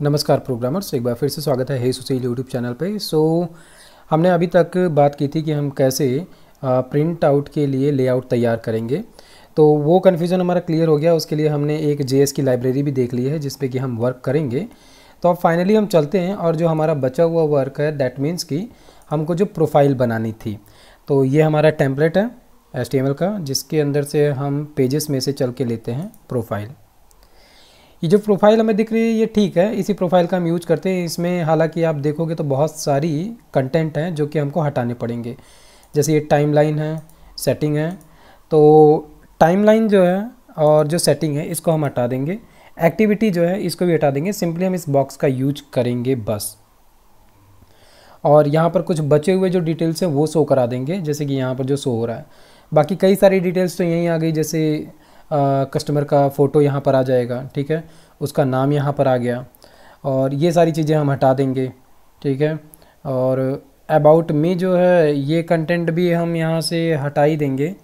नमस्कार प्रोग्रामर्स एक बार फिर से स्वागत है हे सुशील यूट्यूब चैनल पे सो so, हमने अभी तक बात की थी कि हम कैसे प्रिंट आउट के लिए लेआउट तैयार करेंगे तो वो कन्फ्यूज़न हमारा क्लियर हो गया उसके लिए हमने एक जे की लाइब्रेरी भी देख ली है जिस पे कि हम वर्क करेंगे तो अब फाइनली हम चलते हैं और जो हमारा बचा हुआ वर्क है दैट मीन्स कि हमको जो प्रोफाइल बनानी थी तो ये हमारा टेम्पलेट है एल का जिसके अंदर से हम पेजेस में से चल के लेते हैं प्रोफाइल ये जो प्रोफाइल हमें दिख रही है ये ठीक है इसी प्रोफाइल का हम यूज करते हैं इसमें हालांकि आप देखोगे तो बहुत सारी कंटेंट हैं जो कि हमको हटाने पड़ेंगे जैसे ये टाइमलाइन है सेटिंग है तो टाइमलाइन जो है और जो सेटिंग है इसको हम हटा देंगे एक्टिविटी जो है इसको भी हटा देंगे सिंपली हम इस बॉक्स का यूज करेंगे बस और यहाँ पर कुछ बचे हुए जो डिटेल्स हैं वो शो करा देंगे जैसे कि यहाँ पर जो शो हो रहा है बाकी कई सारी डिटेल्स तो यहीं आ गई जैसे आ, कस्टमर का फ़ोटो यहाँ पर आ जाएगा ठीक है उसका नाम यहाँ पर आ गया और ये सारी चीज़ें हम हटा देंगे ठीक है और अबाउट मी जो है ये कंटेंट भी हम यहाँ से हटा ही देंगे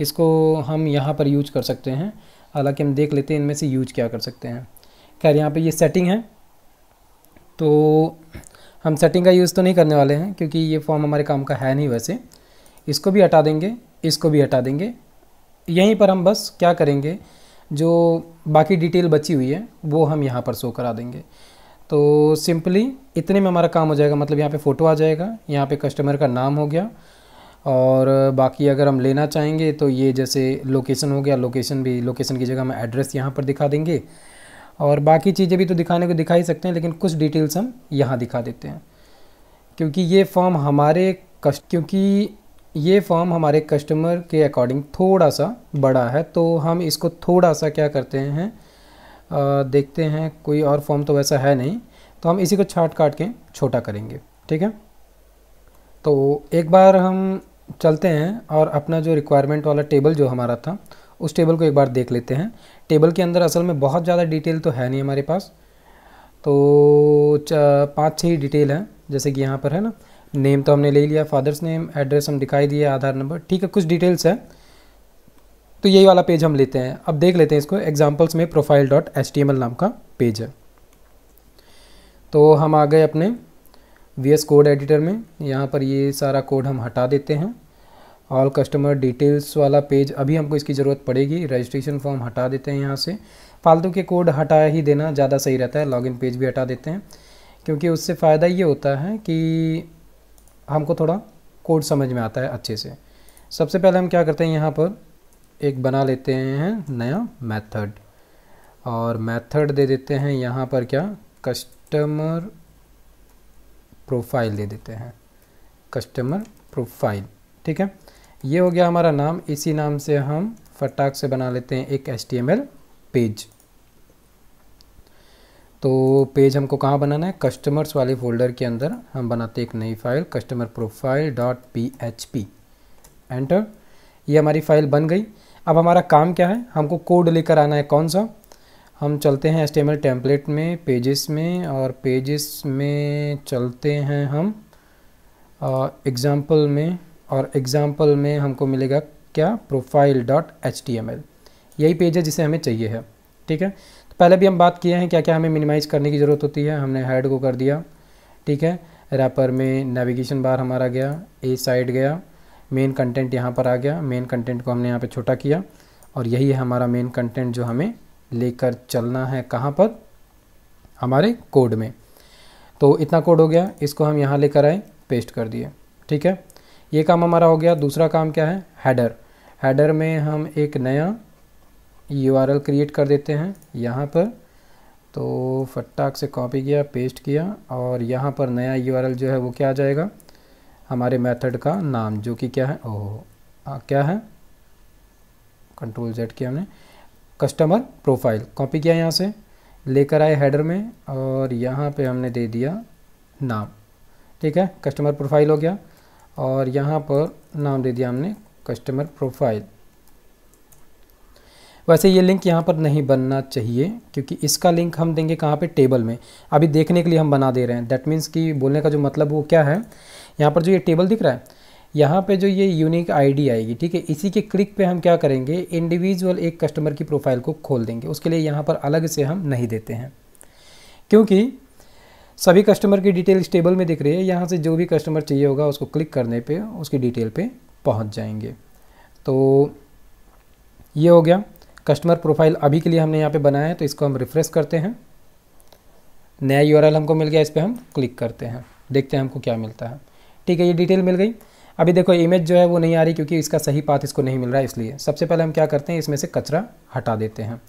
इसको हम यहाँ पर यूज कर सकते हैं हालांकि हम देख लेते हैं इनमें से यूज क्या कर सकते हैं खैर यहाँ पे ये सेटिंग है तो हम सेटिंग का यूज़ तो नहीं करने वाले हैं क्योंकि ये फॉर्म हमारे काम का है नहीं वैसे इसको भी हटा देंगे इसको भी हटा देंगे यहीं पर हम बस क्या करेंगे जो बाकी डिटेल बची हुई है वो हम यहाँ पर शो करा देंगे तो सिंपली इतने में हमारा काम हो जाएगा मतलब यहाँ पे फ़ोटो आ जाएगा यहाँ पे कस्टमर का नाम हो गया और बाकी अगर हम लेना चाहेंगे तो ये जैसे लोकेशन हो गया लोकेशन भी लोकेशन की जगह हम एड्रेस यहाँ पर दिखा देंगे और बाकी चीज़ें भी तो दिखाने को दिखा ही सकते हैं लेकिन कुछ डिटेल्स हम यहाँ दिखा देते हैं क्योंकि ये फॉर्म हमारे कस्ट क्योंकि ये फॉर्म हमारे कस्टमर के अकॉर्डिंग थोड़ा सा बड़ा है तो हम इसको थोड़ा सा क्या करते हैं आ, देखते हैं कोई और फॉर्म तो वैसा है नहीं तो हम इसी को छाट काट के छोटा करेंगे ठीक है तो एक बार हम चलते हैं और अपना जो रिक्वायरमेंट वाला टेबल जो हमारा था उस टेबल को एक बार देख लेते हैं टेबल के अंदर असल में बहुत ज़्यादा डिटेल तो है नहीं हमारे पास तो पाँच छः ही डिटेल हैं जैसे कि यहाँ पर है ना नेम तो हमने ले लिया फादर्स नेम एड्रेस हम दिखाई दिए आधार नंबर ठीक है कुछ डिटेल्स हैं तो यही वाला पेज हम लेते हैं अब देख लेते हैं इसको एग्जाम्पल्स में प्रोफाइल डॉट एल नाम का पेज है तो हम आ गए अपने वी कोड एडिटर में यहाँ पर ये सारा कोड हम हटा देते हैं ऑल कस्टमर डिटेल्स वाला पेज अभी हमको इसकी ज़रूरत पड़ेगी रजिस्ट्रेशन फॉर्म हटा देते हैं यहाँ से फालतू के कोड हटा ही देना ज़्यादा सही रहता है लॉगिन पेज भी हटा देते हैं क्योंकि उससे फ़ायदा ये होता है कि हमको थोड़ा कोड समझ में आता है अच्छे से सबसे पहले हम क्या करते हैं यहाँ पर एक बना लेते हैं नया मेथड और मेथड दे देते हैं यहाँ पर क्या कस्टमर प्रोफाइल दे देते हैं कस्टमर प्रोफाइल ठीक है ये हो गया हमारा नाम इसी नाम से हम फटाक से बना लेते हैं एक एस पेज तो पेज हमको कहाँ बनाना है कस्टमर्स वाले फोल्डर के अंदर हम बनाते हैं एक नई file customer profile dot P H P enter ये हमारी फाइल बन गई अब हमारा काम क्या है हमको कोड लेकर आना है कौन सा हम चलते हैं एस टेम्पलेट में पेजेस में और पेजेस में चलते हैं हम एग्ज़ाम्पल में और एग्ज़ाम्पल में हमको मिलेगा क्या profile dot H T M L यही पेज है जिसे हमें चाहिए है ठीक है तो पहले भी हम बात किए हैं क्या क्या हमें मिनिमाइज़ करने की ज़रूरत होती है हमने हेड को कर दिया ठीक है रैपर में नेविगेशन बार हमारा गया ए साइड गया मेन कंटेंट यहाँ पर आ गया मेन कंटेंट को हमने यहाँ पे छोटा किया और यही है हमारा मेन कंटेंट जो हमें लेकर चलना है कहाँ पर हमारे कोड में तो इतना कोड हो गया इसको हम यहाँ लेकर आए पेस्ट कर दिए ठीक है ये काम हमारा हो गया दूसरा काम क्या है हेडर हैडर में हम एक नया यू क्रिएट कर देते हैं यहाँ पर तो फटाक से कॉपी किया पेस्ट किया और यहाँ पर नया यू जो है वो क्या आ जाएगा हमारे मेथड का नाम जो कि क्या है ओह क्या है कंट्रोल जेड किया हमने कस्टमर प्रोफाइल कॉपी किया यहाँ से लेकर आए हेडर में और यहाँ पे हमने दे दिया नाम ठीक है कस्टमर प्रोफाइल हो गया और यहाँ पर नाम दे दिया हमने कस्टमर प्रोफाइल वैसे ये लिंक यहाँ पर नहीं बनना चाहिए क्योंकि इसका लिंक हम देंगे कहाँ पे टेबल में अभी देखने के लिए हम बना दे रहे हैं दैट मीन्स कि बोलने का जो मतलब वो क्या है यहाँ पर जो ये टेबल दिख रहा है यहाँ पे जो ये यूनिक आईडी आएगी ठीक है इसी के क्लिक पे हम क्या करेंगे इंडिविजुअल एक कस्टमर की प्रोफाइल को खोल देंगे उसके लिए यहाँ पर अलग से हम नहीं देते हैं क्योंकि सभी कस्टमर की डिटेल इस टेबल में दिख रही है यहाँ से जो भी कस्टमर चाहिए होगा उसको क्लिक करने पे उसकी डिटेल पे पहुँच जाएंगे तो ये हो गया कस्टमर प्रोफाइल अभी के लिए हमने यहाँ पे बनाया है तो इसको हम रिफ़्रेश करते हैं नया यू हमको मिल गया इस पर हम क्लिक करते हैं देखते हैं हमको क्या मिलता है ठीक है ये डिटेल मिल गई अभी देखो इमेज जो है वो नहीं आ रही क्योंकि इसका सही पाथ इसको नहीं मिल रहा है इसलिए सबसे पहले हम क्या करते हैं इसमें से कचरा हटा देते हैं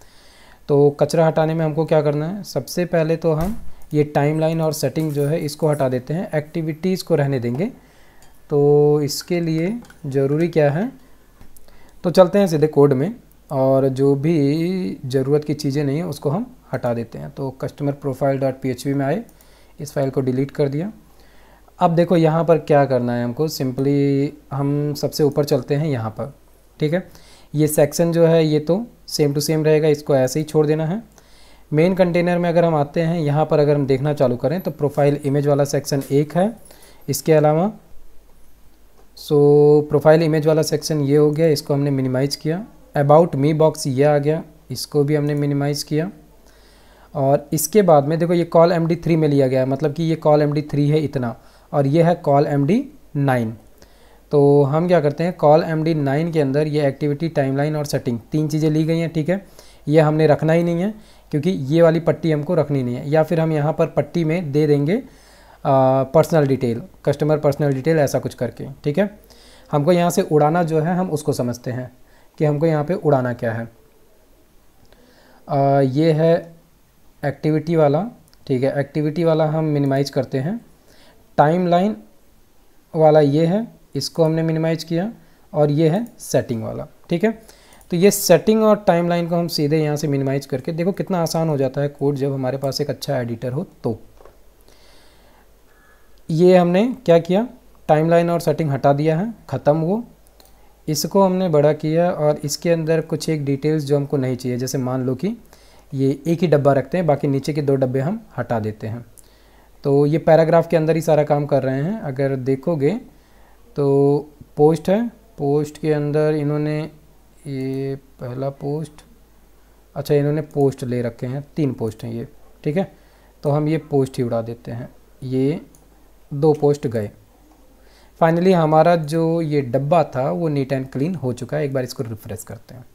तो कचरा हटाने में हमको क्या करना है सबसे पहले तो हम ये टाइमलाइन और सेटिंग जो है इसको हटा देते हैं एक्टिविटीज़ को रहने देंगे तो इसके लिए ज़रूरी क्या है तो चलते हैं सीधे कोड में और जो भी ज़रूरत की चीज़ें नहीं है उसको हम हटा देते हैं तो कस्टमर प्रोफाइल डॉट पी में आए इस फाइल को डिलीट कर दिया अब देखो यहाँ पर क्या करना है हमको सिंपली हम सबसे ऊपर चलते हैं यहाँ पर ठीक है ये सेक्शन जो है ये तो सेम टू सेम रहेगा इसको ऐसे ही छोड़ देना है मेन कंटेनर में अगर हम आते हैं यहाँ पर अगर हम देखना चालू करें तो प्रोफाइल इमेज वाला सेक्शन एक है इसके अलावा सो प्रोफाइल इमेज वाला सेक्शन ये हो गया इसको हमने मिनिमाइज़ किया अबाउट मी बॉक्स ये आ गया इसको भी हमने मिनिमाइज़ किया और इसके बाद में देखो ये कॉल एम डी थ्री में लिया गया है मतलब कि ये कॉल एम डी थ्री है इतना और ये है कॉल एम डी नाइन तो हम क्या करते हैं कॉल एम डी नाइन के अंदर ये एक्टिविटी टाइमलाइन और सेटिंग तीन चीज़ें ली गई हैं ठीक है ये हमने रखना ही नहीं है क्योंकि ये वाली पट्टी हमको रखनी नहीं है या फिर हम यहाँ पर पट्टी में दे देंगे personal detail customer personal detail ऐसा कुछ करके ठीक है हमको यहाँ से उड़ाना जो है हम उसको समझते हैं कि हमको यहाँ पे उड़ाना क्या है आ, ये है एक्टिविटी वाला ठीक है एक्टिविटी वाला हम मिनिमाइज करते हैं टाइम लाइन वाला ये है इसको हमने मिनिमाइज किया और ये है सेटिंग वाला ठीक है तो ये सेटिंग और टाइमलाइन को हम सीधे यहाँ से मिनिमाइज करके देखो कितना आसान हो जाता है कोड जब हमारे पास एक अच्छा एडिटर हो तो ये हमने क्या किया टाइमलाइन और सेटिंग हटा दिया है ख़त्म वो इसको हमने बड़ा किया और इसके अंदर कुछ एक डिटेल्स जो हमको नहीं चाहिए जैसे मान लो कि ये एक ही डब्बा रखते हैं बाकी नीचे के दो डब्बे हम हटा देते हैं तो ये पैराग्राफ के अंदर ही सारा काम कर रहे हैं अगर देखोगे तो पोस्ट है पोस्ट के अंदर इन्होंने ये पहला पोस्ट अच्छा इन्होंने पोस्ट ले रखे हैं तीन पोस्ट हैं ये ठीक है तो हम ये पोस्ट ही उड़ा देते हैं ये दो पोस्ट गए फाइनली हमारा जो ये डब्बा था वो नीट एंड क्लीन हो चुका है एक बार इसको रिफ्रेश करते हैं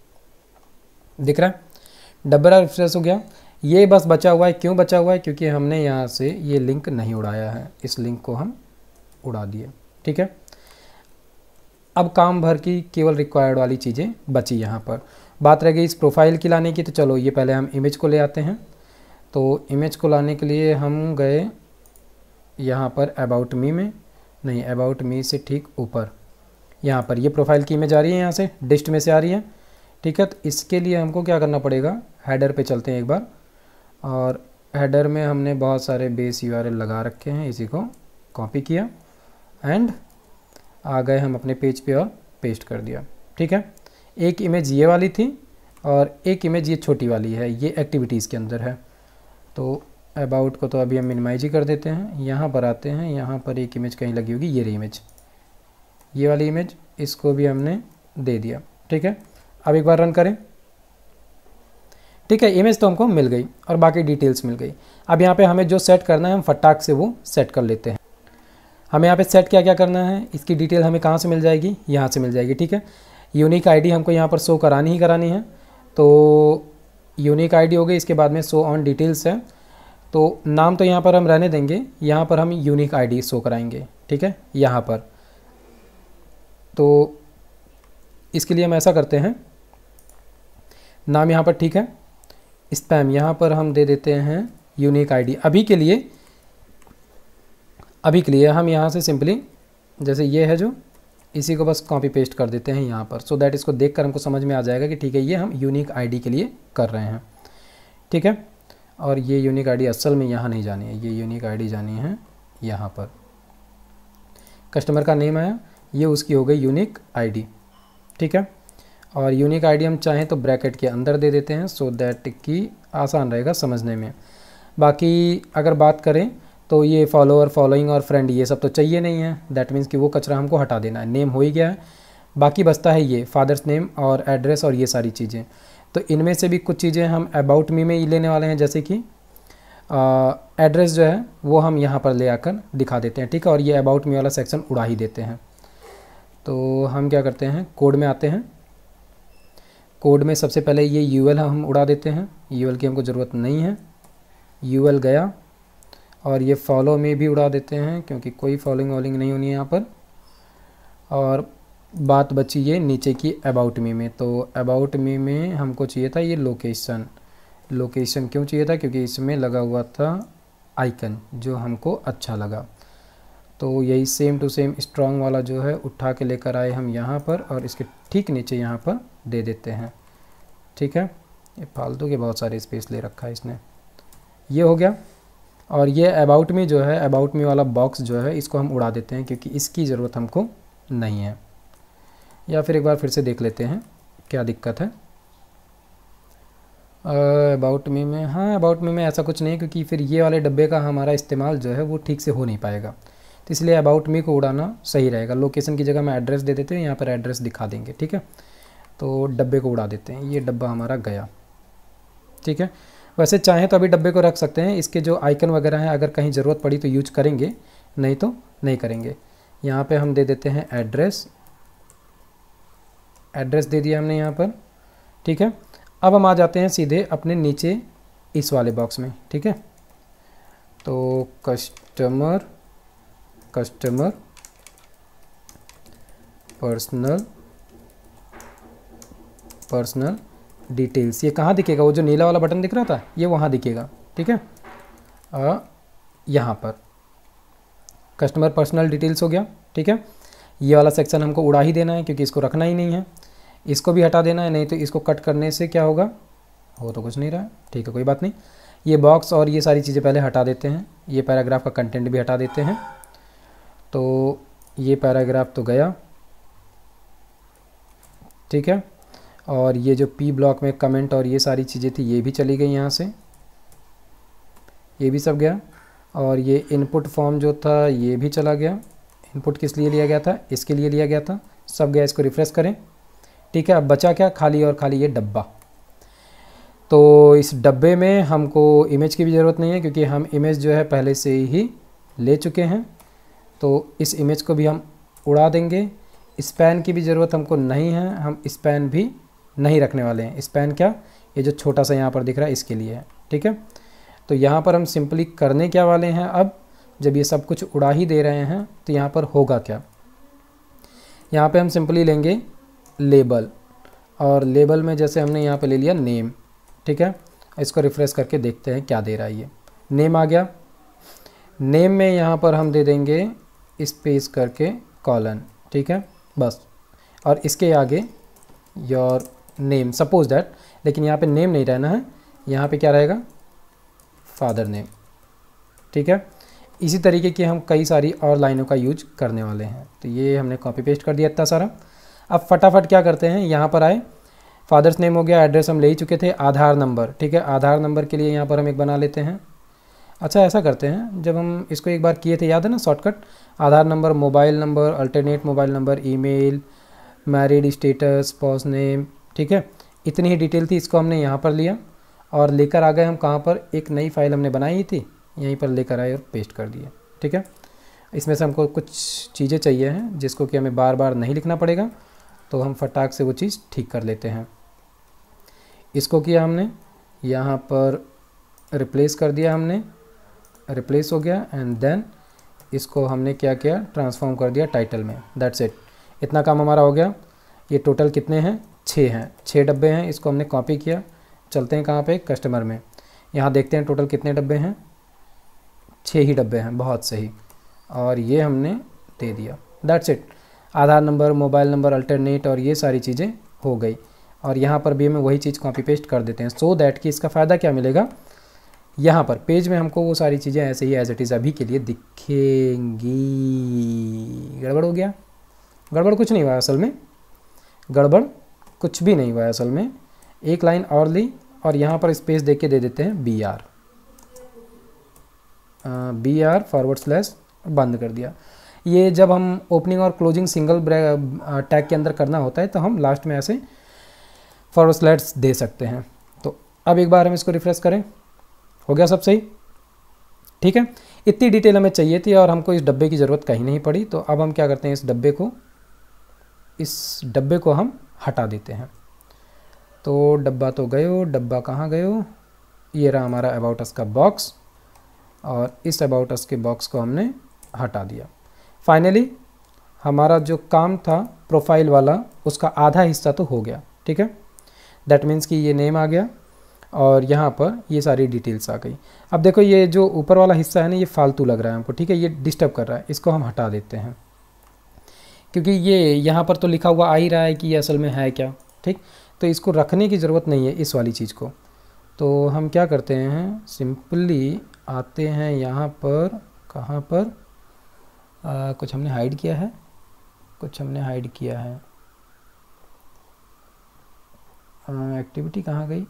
दिख रहा है डब्बा रिफ्रेश हो गया ये बस बचा हुआ है क्यों बचा हुआ है क्योंकि हमने यहाँ से ये लिंक नहीं उड़ाया है इस लिंक को हम उड़ा दिए ठीक है अब काम भर की केवल रिक्वायर्ड वाली चीज़ें बची यहाँ पर बात रह गई इस प्रोफाइल की लाने की तो चलो ये पहले हम इमेज को ले आते हैं तो इमेज को लाने के लिए हम गए यहाँ पर अबाउट मी में नहीं अबाउट मी से ठीक ऊपर यहाँ पर ये प्रोफाइल की इमेज आ रही है यहाँ से डिस्ट में से आ रही है ठीक है तो इसके लिए हमको क्या करना पड़ेगा हेडर पे चलते हैं एक बार और हेडर में हमने बहुत सारे बेस यू लगा रखे हैं इसी को कॉपी किया एंड आ गए हम अपने पेज पे और पेस्ट कर दिया ठीक है एक इमेज ये वाली थी और एक इमेज ये छोटी वाली है ये एक्टिविटीज़ के अंदर है तो अबाउट को तो अभी हम मिनिमाइज ही कर देते हैं यहाँ पर आते हैं यहाँ पर एक इमेज कहीं लगी होगी ये रही इमेज ये वाली इमेज इसको भी हमने दे दिया ठीक है अब एक बार रन करें ठीक है इमेज तो हमको मिल गई और बाकी डिटेल्स मिल गई अब यहाँ पे हमें जो सेट करना है हम फटाक से वो सेट कर लेते हैं हमें यहाँ पे सेट क्या क्या करना है इसकी डिटेल हमें कहाँ से मिल जाएगी यहाँ से मिल जाएगी ठीक है यूनिक आईडी हमको यहाँ पर शो करानी ही करानी है तो यूनिक आईडी हो गई इसके बाद में शो ऑन डिटेल्स है तो नाम तो यहाँ पर हम रहने देंगे यहाँ पर हम यूनिक आईडी शो कराएंगे ठीक है यहाँ पर तो इसके लिए हम ऐसा करते हैं नाम यहाँ पर ठीक है स्पैम यहाँ पर हम दे देते हैं यूनिक आई अभी के लिए अभी के लिए हम यहाँ से सिंपली जैसे ये है जो इसी को बस कॉपी पेस्ट कर देते हैं यहाँ पर सो so दैट इसको देख कर हमको समझ में आ जाएगा कि ठीक है ये हम यूनिक आई के लिए कर रहे हैं ठीक है और ये यूनिक आई असल में यहाँ नहीं जानी है ये यूनिक आई जानी है यहाँ पर कस्टमर का नेम आया ये उसकी हो गई यूनिक आईडी ठीक है और यूनिक आईडी हम चाहें तो ब्रैकेट के अंदर दे देते हैं सो so दैट कि आसान रहेगा समझने में बाकी अगर बात करें तो ये फॉलोअर फॉलोइंग और फ्रेंड ये सब तो चाहिए नहीं है दैट मीन्स कि वो कचरा हमको हटा देना है नेम हो ही गया है बाकी बचता है ये फादर्स नेम और एड्रेस और ये सारी चीज़ें तो इनमें से भी कुछ चीज़ें हम अबाउट मी में ही लेने वाले हैं जैसे कि एड्रेस जो है वो हम यहाँ पर ले आकर दिखा देते हैं ठीक है और ये अबाउट मी वाला सेक्शन उड़ा ही देते हैं तो हम क्या करते हैं कोड में आते हैं कोड में सबसे पहले ये यू हम उड़ा देते हैं यू की हमको ज़रूरत नहीं है यू गया और ये फॉलो में भी उड़ा देते हैं क्योंकि कोई फॉलोइंग वॉलिंग नहीं होनी है यहाँ पर और बात बची ये नीचे की अबाउट मी में तो अबाउट मी में हमको चाहिए था ये लोकेशन लोकेशन क्यों चाहिए था क्योंकि इसमें लगा हुआ था आइकन जो हमको अच्छा लगा तो यही सेम टू सेम स्ट्रॉन्ग वाला जो है उठा के लेकर आए हम यहाँ पर और इसके ठीक नीचे यहाँ पर दे देते हैं ठीक है ये फालतू के बहुत सारे स्पेस ले रखा है इसने ये हो गया और ये अबाउट मी जो है अबाउट मी वाला बॉक्स जो है इसको हम उड़ा देते हैं क्योंकि इसकी ज़रूरत हमको नहीं है या फिर एक बार फिर से देख लेते हैं क्या दिक्कत है अबाउट मी में हाँ अबाउट मी में ऐसा कुछ नहीं है क्योंकि फिर ये वाले डब्बे का हमारा इस्तेमाल जो है वो ठीक से हो नहीं पाएगा तो इसलिए अबाउट मी को उड़ाना सही रहेगा लोकेशन की जगह मैं एड्रेस दे देते हैं यहाँ पर एड्रेस दिखा देंगे ठीक है तो डब्बे को उड़ा देते हैं ये डब्बा हमारा गया ठीक है वैसे चाहें तो अभी डब्बे को रख सकते हैं इसके जो आइकन वगैरह हैं अगर कहीं ज़रूरत पड़ी तो यूज करेंगे नहीं तो नहीं करेंगे यहाँ पे हम दे देते हैं एड्रेस एड्रेस दे दिया हमने यहाँ पर ठीक है अब हम आ जाते हैं सीधे अपने नीचे इस वाले बॉक्स में ठीक है तो customer customer personal personal details ये कहाँ दिखेगा वो जो नीला वाला बटन दिख रहा था ये वहाँ दिखेगा ठीक है यहाँ पर कस्टमर पर्सनल डिटेल्स हो गया ठीक है ये वाला सेक्शन हमको उड़ा ही देना है क्योंकि इसको रखना ही नहीं है इसको भी हटा देना है नहीं तो इसको कट करने से क्या होगा हो तो कुछ नहीं रहा ठीक है कोई बात नहीं ये बॉक्स और ये सारी चीज़ें पहले हटा देते हैं ये पैराग्राफ का कंटेंट भी हटा देते हैं तो ये पैराग्राफ तो गया ठीक है और ये जो पी ब्लॉक में कमेंट और ये सारी चीज़ें थी ये भी चली गई यहाँ से ये भी सब गया और ये इनपुट फॉर्म जो था ये भी चला गया इनपुट किस लिए लिया गया था इसके लिए लिया गया था सब गया इसको रिफ़्रेश करें ठीक है अब बचा क्या खाली और खाली ये डब्बा तो इस डब्बे में हमको इमेज की भी ज़रूरत नहीं है क्योंकि हम इमेज जो है पहले से ही ले चुके हैं तो इस इमेज को भी हम उड़ा देंगे स्पैन की भी ज़रूरत हमको नहीं है हम स्पैन भी नहीं रखने वाले हैं स्पैन क्या ये जो छोटा सा यहाँ पर दिख रहा है इसके लिए है ठीक है तो यहाँ पर हम सिंपली करने क्या वाले हैं अब जब ये सब कुछ उड़ा ही दे रहे हैं तो यहाँ पर होगा क्या यहाँ पे हम सिंपली लेंगे लेबल और लेबल में जैसे हमने यहाँ पे ले लिया नेम ठीक है इसको रिफ़्रेश करके देखते हैं क्या दे रहा है ये नेम आ गया नेम में यहाँ पर हम दे देंगे स्पेस करके कॉलन ठीक है बस और इसके आगे योर नेम सपोज डैट लेकिन यहाँ पे नेम नहीं रहना है यहाँ पे क्या रहेगा फादर नेम ठीक है इसी तरीके की हम कई सारी और लाइनों का यूज करने वाले हैं तो ये हमने कॉपी पेस्ट कर दिया इतना सारा अब फटाफट क्या करते हैं यहाँ पर आए फादर्स नेम हो गया एड्रेस हम ले ही चुके थे आधार नंबर ठीक है आधार नंबर के लिए यहाँ पर हम एक बना लेते हैं अच्छा ऐसा करते हैं जब हम इसको एक बार किए थे याद है ना shortcut Aadhaar number mobile number alternate mobile number email married status spouse name ठीक है इतनी ही डिटेल थी इसको हमने यहाँ पर लिया और लेकर आ गए हम कहाँ पर एक नई फाइल हमने बनाई थी यहीं पर लेकर आए और पेस्ट कर दिए ठीक है इसमें से हमको कुछ चीज़ें चाहिए हैं जिसको कि हमें बार बार नहीं लिखना पड़ेगा तो हम फटाक से वो चीज़ ठीक कर लेते हैं इसको किया हमने यहाँ पर रिप्लेस कर दिया हमने रिप्लेस हो गया एंड देन इसको हमने क्या किया ट्रांसफॉर्म कर दिया टाइटल में दैट्स इट इतना काम हमारा हो गया ये टोटल कितने हैं छः हैं छः डब्बे हैं इसको हमने कॉपी किया चलते हैं कहाँ पे कस्टमर में यहाँ देखते हैं टोटल कितने डब्बे हैं छः ही डब्बे हैं बहुत सही और ये हमने दे दिया that's it Aadhaar number mobile number alternate और ये सारी चीज़ें हो गई और यहाँ पर भी हमें वही चीज़ कॉपी पेस्ट कर देते हैं सो so दैट कि इसका फ़ायदा क्या मिलेगा यहाँ पर पेज में हमको वो सारी चीज़ें ऐसे ही एज इट इज़ अभी के लिए दिखेंगी गड़बड़ हो गया गड़बड़ कुछ नहीं हुआ असल में गड़बड़ कुछ भी नहीं हुआ है असल में एक लाइन और ली और यहाँ पर स्पेस देके के दे देते हैं B R B R forward slash बंद कर दिया ये जब हम ओपनिंग और क्लोजिंग सिंगल टैग के अंदर करना होता है तो हम लास्ट में ऐसे फॉरवर्ड स्लैश दे सकते हैं तो अब एक बार हम इसको रिफ्रेश करें हो गया सब सही ठीक है इतनी डिटेल हमें चाहिए थी और हमको इस डब्बे की ज़रूरत कहीं नहीं पड़ी तो अब हम क्या करते हैं इस डब्बे को इस डब्बे को हम हटा देते हैं तो डब्बा तो गयो डब्बा कहाँ गयो ये रहा हमारा अबाउटस का बॉक्स और इस अबाउटस के बॉक्स को हमने हटा दिया फाइनली हमारा जो काम था प्रोफाइल वाला उसका आधा हिस्सा तो हो गया ठीक है दैट मीन्स कि ये नेम आ गया और यहाँ पर ये सारी डिटेल्स आ गई अब देखो ये जो ऊपर वाला हिस्सा है ना ये फालतू लग रहा है हमको ठीक है ये डिस्टर्ब कर रहा है इसको हम हटा देते हैं क्योंकि ये यहाँ पर तो लिखा हुआ आ ही रहा है कि ये असल में है क्या ठीक तो इसको रखने की ज़रूरत नहीं है इस वाली चीज़ को तो हम क्या करते हैं सिंपली आते हैं यहाँ पर कहाँ पर आ, कुछ हमने हाइड किया है कुछ हमने हाइड किया है एक्टिविटी कहाँ गई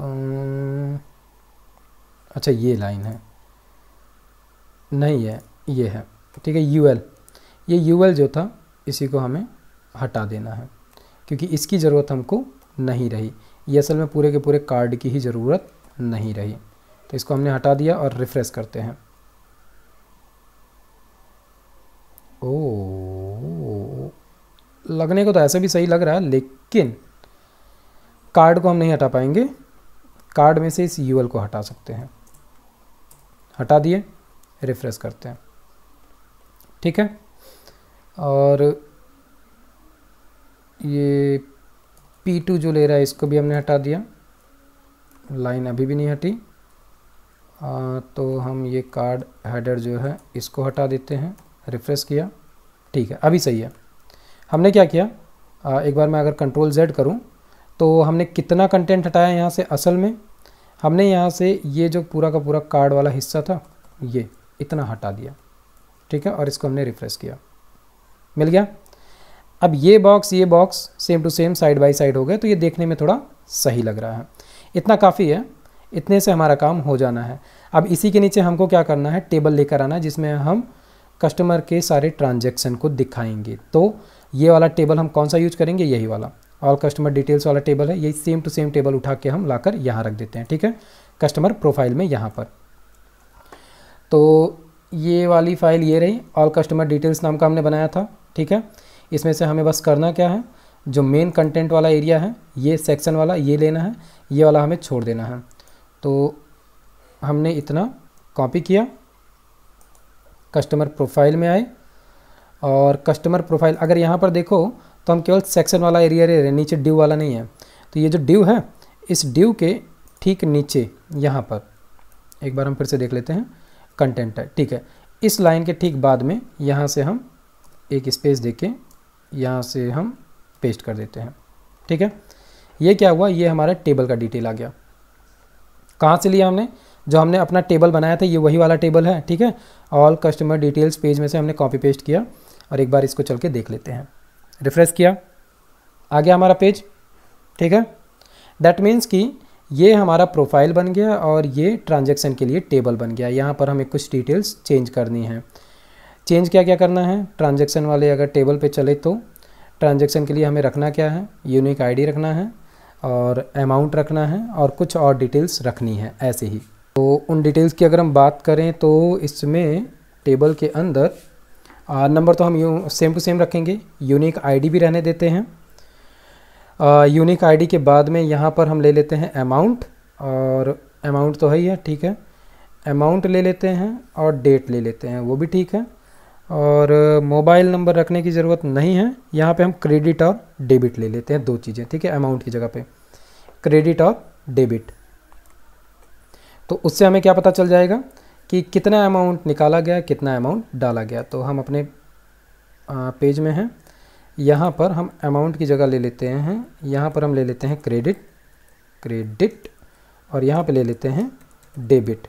आ, अच्छा ये लाइन है नहीं है ये है ठीक है यू एल ये यू एल जो था इसी को हमें हटा देना है क्योंकि इसकी ज़रूरत हमको नहीं रही ये असल में पूरे के पूरे कार्ड की ही ज़रूरत नहीं रही तो इसको हमने हटा दिया और रिफ़्रेश करते हैं ओ लगने को तो ऐसे भी सही लग रहा है लेकिन कार्ड को हम नहीं हटा पाएंगे कार्ड में से इस यूएल को हटा सकते हैं हटा दिए रिफ्रेश करते हैं ठीक है और ये P2 जो ले रहा है इसको भी हमने हटा दिया लाइन अभी भी नहीं हटी आ, तो हम ये कार्ड हेडर जो है इसको हटा देते हैं रिफ्रेश किया ठीक है अभी सही है हमने क्या किया आ, एक बार मैं अगर कंट्रोल जेड करूं तो हमने कितना कंटेंट हटाया यहाँ से असल में हमने यहाँ से ये जो पूरा का पूरा कार्ड वाला हिस्सा था ये इतना हटा दिया ठीक है और इसको हमने रिफ्रेश किया मिल गया अब ये बॉक्स ये box same to same side by side हो गए तो ये देखने में थोड़ा सही लग रहा है इतना काफ़ी है इतने से हमारा काम हो जाना है अब इसी के नीचे हमको क्या करना है टेबल लेकर आना है जिसमें हम कस्टमर के सारे ट्रांजेक्शन को दिखाएंगे तो ये वाला टेबल हम कौन सा यूज करेंगे यही वाला ऑल कस्टमर डिटेल्स वाला टेबल है यही सेम टू सेम टेबल उठा के हम लाकर यहाँ रख देते हैं ठीक है कस्टमर प्रोफाइल में यहाँ पर तो ये वाली फ़ाइल ये रही ऑल कस्टमर डिटेल्स नाम का हमने बनाया था ठीक है इसमें से हमें बस करना क्या है जो मेन कंटेंट वाला एरिया है ये सेक्शन वाला ये लेना है ये वाला हमें छोड़ देना है तो हमने इतना कॉपी किया कस्टमर प्रोफाइल में आए और कस्टमर प्रोफाइल अगर यहाँ पर देखो तो हम केवल सेक्शन वाला एरिया रह रहे नीचे ड्यू वाला नहीं है तो ये जो ड्यू है इस ड्यू के ठीक नीचे यहाँ पर एक बार हम फिर से देख लेते हैं कंटेंट है ठीक है इस लाइन के ठीक बाद में यहाँ से हम एक स्पेस देके के यहाँ से हम पेस्ट कर देते हैं ठीक है ये क्या हुआ ये हमारा टेबल का डिटेल आ गया कहाँ से लिया हमने जो हमने अपना टेबल बनाया था ये वही वाला टेबल है ठीक है ऑल कस्टमर डिटेल्स पेज में से हमने कॉपी पेस्ट किया और एक बार इसको चल के देख लेते हैं रिफ्रेश किया आ गया हमारा पेज ठीक है दैट मीन्स कि ये हमारा प्रोफाइल बन गया और ये ट्रांजेक्शन के लिए टेबल बन गया यहाँ पर हमें कुछ डिटेल्स चेंज करनी है चेंज क्या क्या करना है ट्रांजेक्शन वाले अगर टेबल पे चले तो ट्रांजेक्शन के लिए हमें रखना क्या है यूनिक आईडी रखना है और अमाउंट रखना है और कुछ और डिटेल्स रखनी है ऐसे ही तो उन डिटेल्स की अगर हम बात करें तो इसमें टेबल के अंदर नंबर तो हम यू सेम टू सेम रखेंगे यूनिक आईडी भी रहने देते हैं यूनिक आईडी के बाद में यहाँ पर हम ले लेते हैं अमाउंट और अमाउंट तो है ही है ठीक है अमाउंट ले लेते हैं और डेट ले लेते हैं वो भी ठीक है और मोबाइल नंबर रखने की ज़रूरत नहीं है यहाँ पे हम क्रेडिट और डेबिट ले लेते हैं दो चीज़ें ठीक है अमाउंट की जगह पे क्रेडिट और डेबिट तो उससे हमें क्या पता चल जाएगा कि कितना अमाउंट निकाला गया कितना अमाउंट डाला गया तो हम अपने पेज में हैं यहाँ पर हम अमाउंट की जगह ले लेते हैं यहाँ पर हम ले लेते हैं क्रेडिट क्रेडिट और यहाँ पे ले लेते हैं डेबिट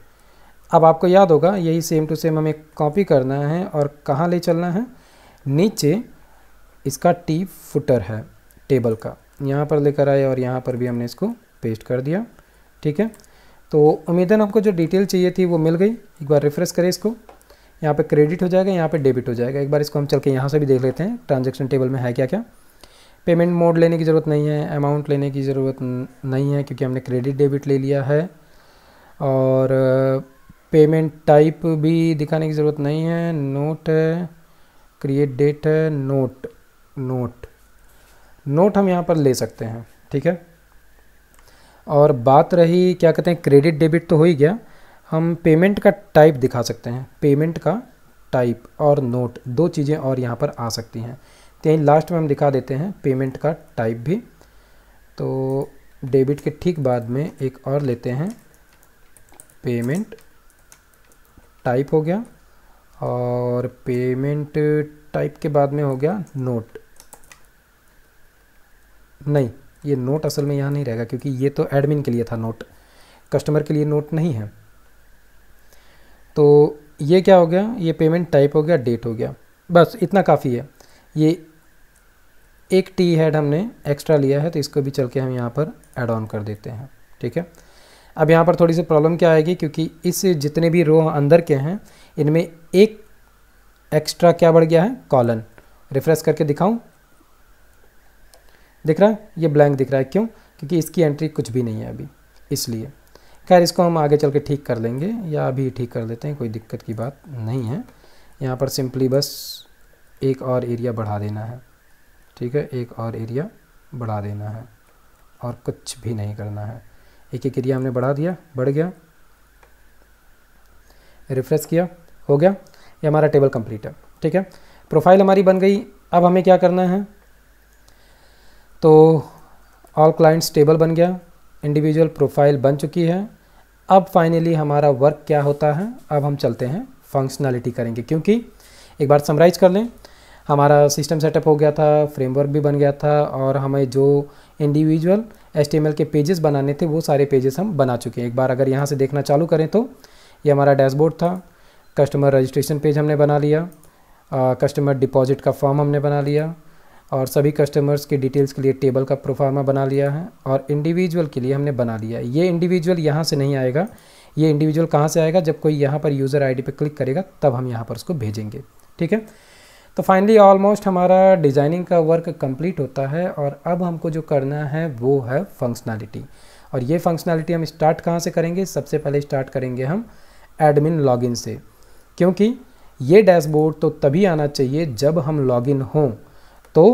अब आपको याद होगा यही सेम टू सेम हमें कॉपी करना है और कहाँ ले चलना है नीचे इसका टी फुटर है टेबल का यहाँ पर लेकर आए और यहाँ पर भी हमने इसको पेस्ट कर दिया ठीक है तो उम्मीदन आपको जो डिटेल चाहिए थी वो मिल गई एक बार रिफ़्रेश करें इसको यहाँ पे क्रेडिट हो जाएगा यहाँ पे डेबिट हो जाएगा एक बार इसको हम चल के यहाँ से भी देख लेते हैं ट्रांजेक्शन टेबल में है क्या क्या पेमेंट मोड लेने की ज़रूरत नहीं है अमाउंट लेने की ज़रूरत नहीं है क्योंकि हमने क्रेडिट डेबिट ले लिया है और पेमेंट टाइप भी दिखाने की ज़रूरत नहीं है नोट है क्रिएट डेट है नोट नोट नोट हम यहाँ पर ले सकते हैं ठीक है और बात रही क्या कहते हैं क्रेडिट डेबिट तो हो ही गया हम पेमेंट का टाइप दिखा सकते हैं पेमेंट का टाइप और नोट दो चीज़ें और यहाँ पर आ सकती हैं तो यहीं लास्ट में हम दिखा देते हैं पेमेंट का टाइप भी तो डेबिट के ठीक बाद में एक और लेते हैं पेमेंट टाइप हो गया और पेमेंट टाइप के बाद में हो गया नोट नहीं ये नोट असल में यहाँ नहीं रहेगा क्योंकि ये तो एडमिन के लिए था नोट कस्टमर के लिए नोट नहीं है तो ये क्या हो गया ये पेमेंट टाइप हो गया डेट हो गया बस इतना काफ़ी है ये एक टी हेड हमने एक्स्ट्रा लिया है तो इसको भी चल के हम यहाँ पर एड ऑन कर देते हैं ठीक है अब यहाँ पर थोड़ी सी प्रॉब्लम क्या आएगी क्योंकि इस जितने भी रो अंदर के हैं इनमें एक एक्स्ट्रा क्या बढ़ गया है कॉलन रिफ्रेश करके दिखाऊँ दिख रहा है ये ब्लैंक दिख रहा है क्यों क्योंकि इसकी एंट्री कुछ भी नहीं है अभी इसलिए खैर इसको हम आगे चल के ठीक कर लेंगे या अभी ठीक कर लेते हैं कोई दिक्कत की बात नहीं है यहाँ पर सिंपली बस एक और एरिया बढ़ा देना है ठीक है एक और एरिया बढ़ा देना है और कुछ भी नहीं करना है एक एक एरिया हमने बढ़ा दिया बढ़ गया रिफ्रेश किया हो गया ये हमारा टेबल कंप्लीट है ठीक है प्रोफाइल हमारी बन गई अब हमें क्या करना है तो ऑल क्लाइंट्स टेबल बन गया इंडिविजुअल प्रोफाइल बन चुकी है अब फाइनली हमारा वर्क क्या होता है अब हम चलते हैं फंक्शनैलिटी करेंगे क्योंकि एक बार समराइज कर लें हमारा सिस्टम सेटअप हो गया था फ्रेमवर्क भी बन गया था और हमें जो इंडिविजुअल एस के पेजेस बनाने थे वो सारे पेजेस हम बना चुके हैं एक बार अगर यहाँ से देखना चालू करें तो ये हमारा डैशबोर्ड था कस्टमर रजिस्ट्रेशन पेज हमने बना लिया कस्टमर डिपॉजिट का फॉर्म हमने बना लिया और सभी कस्टमर्स की डिटेल्स के लिए टेबल का प्रोफार्मा बना लिया है और इंडिविजुअल के लिए हमने बना लिया है ये इंडिविजुअल यहाँ से नहीं आएगा ये इंडिविजुअल कहाँ से आएगा जब कोई यहाँ पर यूज़र आईडी पे क्लिक करेगा तब हम यहाँ पर उसको भेजेंगे ठीक है तो फाइनली ऑलमोस्ट हमारा डिज़ाइनिंग का वर्क कम्प्लीट होता है और अब हमको जो करना है वो है फंक्शनैलिटी और ये फंक्शनैलिटी हम स्टार्ट कहाँ से करेंगे सबसे पहले स्टार्ट करेंगे हम एडमिन लॉगिन से क्योंकि ये डैशबोर्ड तो तभी आना चाहिए जब हम लॉगिन हों तो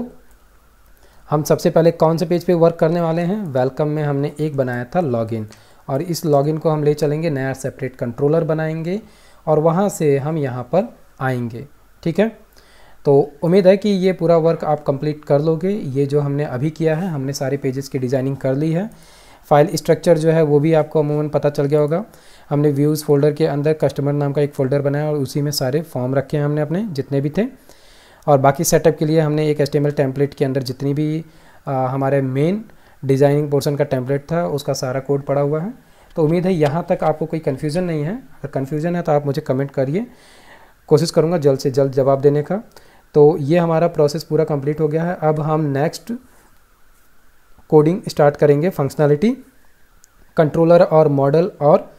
हम सबसे पहले कौन से पेज पे वर्क करने वाले हैं वेलकम में हमने एक बनाया था लॉगिन और इस लॉगिन को हम ले चलेंगे नया सेपरेट कंट्रोलर बनाएंगे और वहाँ से हम यहाँ पर आएंगे ठीक है तो उम्मीद है कि ये पूरा वर्क आप कंप्लीट कर लोगे ये जो हमने अभी किया है हमने सारे पेजेस की डिज़ाइनिंग कर ली है फाइल स्ट्रक्चर जो है वो भी आपको अमूमन पता चल गया होगा हमने व्यूज़ फोल्डर के अंदर कस्टमर नाम का एक फ़ोल्डर बनाया और उसी में सारे फॉर्म रखे हैं हमने अपने जितने भी थे और बाकी सेटअप के लिए हमने एक एस टी के अंदर जितनी भी आ, हमारे मेन डिज़ाइनिंग पोर्सन का टेम्पलेट था उसका सारा कोड पड़ा हुआ है तो उम्मीद है यहाँ तक आपको कोई कन्फ्यूज़न नहीं है अगर कन्फ्यूज़न है तो आप मुझे कमेंट करिए कोशिश करूँगा जल्द से जल्द जवाब देने का तो ये हमारा प्रोसेस पूरा कंप्लीट हो गया है अब हम नेक्स्ट कोडिंग स्टार्ट करेंगे फंक्शनैलिटी कंट्रोलर और मॉडल और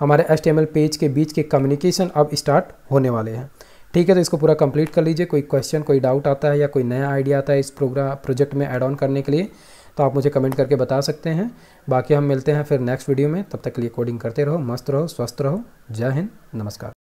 हमारे एस पेज के बीच के कम्युनिकेशन अब स्टार्ट होने वाले हैं ठीक है तो इसको पूरा कंप्लीट कर लीजिए कोई क्वेश्चन कोई डाउट आता है या कोई नया आइडिया आता है इस प्रोग्राम प्रोजेक्ट में ऐड ऑन करने के लिए तो आप मुझे कमेंट करके बता सकते हैं बाकी हम मिलते हैं फिर नेक्स्ट वीडियो में तब तक के लिए कोडिंग करते रहो मस्त रहो स्वस्थ रहो जय हिंद नमस्कार